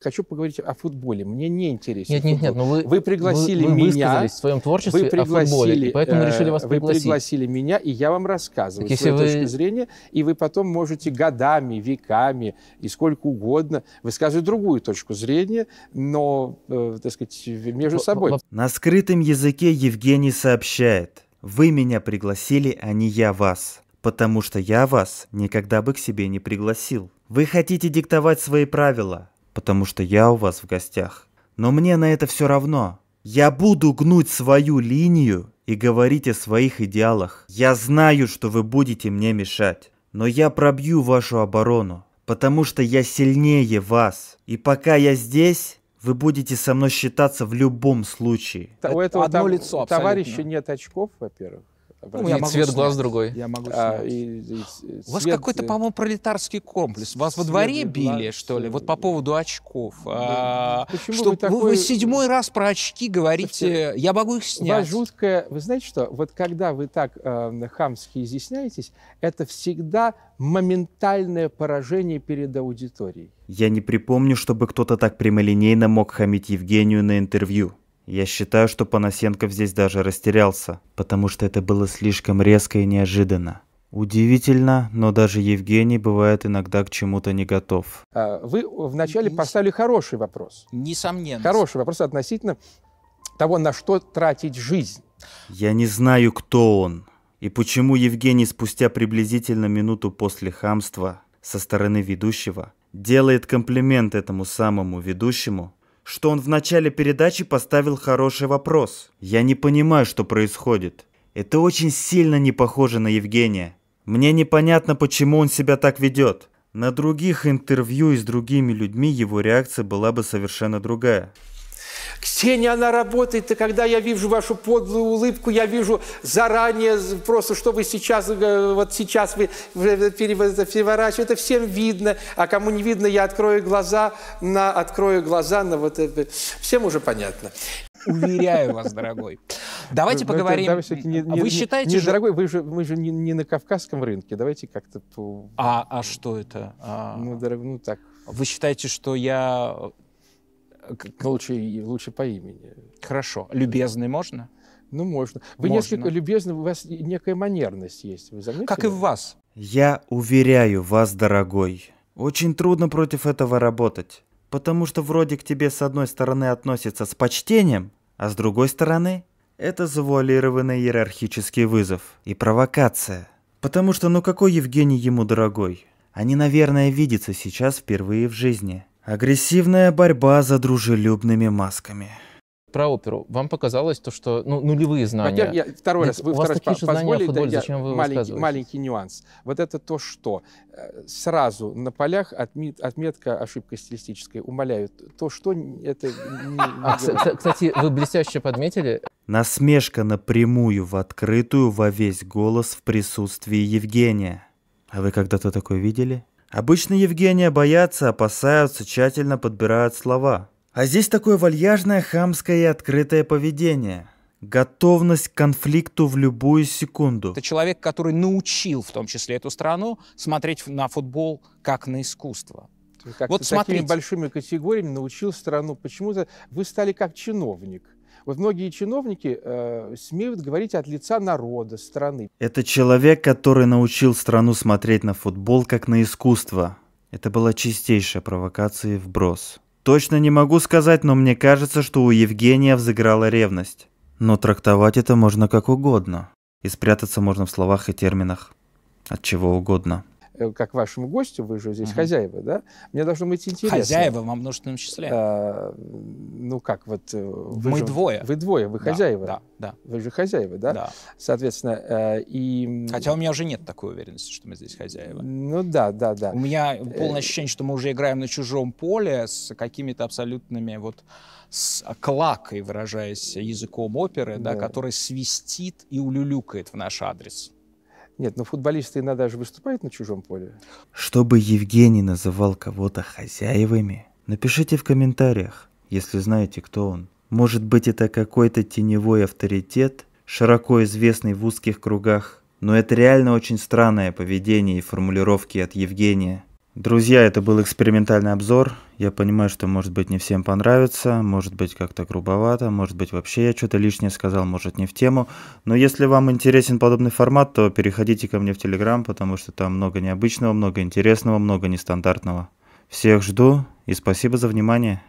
хочу поговорить о футболе. Мне не интересен. Нет, нет, нет. Но ну вы, вы пригласили вы, вы меня. Вы в своем творчестве вы пригласили, о футболе, поэтому мы э, решили вас вы пригласить. Вы пригласили меня, и я вам рассказываю так, свою вы... точку зрения, и вы потом можете годами, веками и сколько угодно высказывать другую точку зрения, но, э, так сказать, между собой. На скрытом языке Евгений сообщает. Вы меня пригласили, а не я вас. Потому что я вас никогда бы к себе не пригласил. Вы хотите диктовать свои правила, потому что я у вас в гостях. Но мне на это все равно. Я буду гнуть свою линию и говорить о своих идеалах. Я знаю, что вы будете мне мешать, но я пробью вашу оборону, потому что я сильнее вас. И пока я здесь, вы будете со мной считаться в любом случае. У этого Одно там, лицо, абсолютно. товарища нет очков, во-первых. Ну, я и цвет снять. глаз другой. Я могу а, и, и, и У вас какой-то, э, по-моему, пролетарский комплекс. Вас во дворе глаз... били, что ли? Э, вот по поводу очков. Да. А, Почему что вы, такой... вы седьмой раз про очки говорите, Слушайте, я могу их снять. У вас жуткое... Вы знаете что? Вот когда вы так э, хамски изъясняетесь, это всегда моментальное поражение перед аудиторией. Я не припомню, чтобы кто-то так прямолинейно мог хамить Евгению на интервью. Я считаю, что Панасенков здесь даже растерялся, потому что это было слишком резко и неожиданно. Удивительно, но даже Евгений бывает иногда к чему-то не готов. А, вы вначале поставили хороший вопрос. Несомненно. Хороший вопрос относительно того, на что тратить жизнь. Я не знаю, кто он. И почему Евгений спустя приблизительно минуту после хамства со стороны ведущего делает комплимент этому самому ведущему, что он в начале передачи поставил хороший вопрос. Я не понимаю, что происходит. Это очень сильно не похоже на Евгения. Мне непонятно, почему он себя так ведет. На других интервью и с другими людьми его реакция была бы совершенно другая. Ксения, она работает, и когда я вижу вашу подлую улыбку, я вижу заранее просто, что вы сейчас, э, вот сейчас вы э, переворачиваете, это всем видно, а кому не видно, я открою глаза на, открою глаза на вот это. Всем уже понятно. Уверяю вас, дорогой. Давайте Но ну, поговорим. Это, да, не, не, вы считаете, не, что... дорогой, вы же, мы же не, не на кавказском рынке. Давайте как-то по. А, а что это? А... Ну, дорогой, ну так. Вы считаете, что я лучше, лучше по имени. Хорошо. Любезный можно? Ну, можно. Вы можно. несколько любезны, у вас некая манерность есть. Вы заметили? Как и в вас. Я уверяю вас, дорогой, очень трудно против этого работать. Потому что вроде к тебе с одной стороны относятся с почтением, а с другой стороны это завуалированный иерархический вызов и провокация. Потому что ну какой Евгений ему дорогой? Они, наверное, видятся сейчас впервые в жизни. Агрессивная борьба за дружелюбными масками. Про оперу. Вам показалось то, что ну, нулевые знания. Я, второй раз. Вы у второй вас раз такие же знания о да, зачем вы маленький, маленький нюанс. Вот это то, что э, сразу на полях отмет, отметка ошибка стилистическая. Умоляют. То, что это... А, кстати, вы блестяще подметили. Насмешка напрямую в открытую во весь голос в присутствии Евгения. А вы когда-то такое видели? Обычно Евгения боятся, опасаются, тщательно подбирают слова. А здесь такое вальяжное, хамское и открытое поведение. Готовность к конфликту в любую секунду. Это человек, который научил в том числе эту страну смотреть на футбол как на искусство. Как вот с такими большими категориями научил страну. Почему-то вы стали как чиновник. Вот многие чиновники э, смеют говорить от лица народа, страны. Это человек, который научил страну смотреть на футбол как на искусство. Это была чистейшая провокация и вброс. Точно не могу сказать, но мне кажется, что у Евгения взыграла ревность. Но трактовать это можно как угодно. И спрятаться можно в словах и терминах. От чего угодно. Э, как вашему гостю, вы же здесь угу. хозяева, да? Мне должно быть интересно. Хозяева во множественном числе. А, ну как, вот... Э, вы Мы же, двое. Вы двое, вы да, хозяева. Да, да. Вы же хозяева, да? Да. Соответственно, э, и... Хотя у меня уже нет такой уверенности, что мы здесь хозяева. Ну да, да, да. У меня полное ощущение, что мы уже играем на чужом поле с какими-то абсолютными вот с клакой, выражаясь языком оперы, да, да который свистит и улюлюкает в наш адрес. Нет, ну футболисты иногда же выступают на чужом поле. Чтобы Евгений называл кого-то хозяевами, напишите в комментариях, если знаете, кто он. Может быть, это какой-то теневой авторитет, широко известный в узких кругах, но это реально очень странное поведение и формулировки от Евгения. Друзья, это был экспериментальный обзор. Я понимаю, что, может быть, не всем понравится, может быть, как-то грубовато, может быть, вообще я что-то лишнее сказал, может, не в тему. Но если вам интересен подобный формат, то переходите ко мне в Телеграм, потому что там много необычного, много интересного, много нестандартного. Всех жду и спасибо за внимание.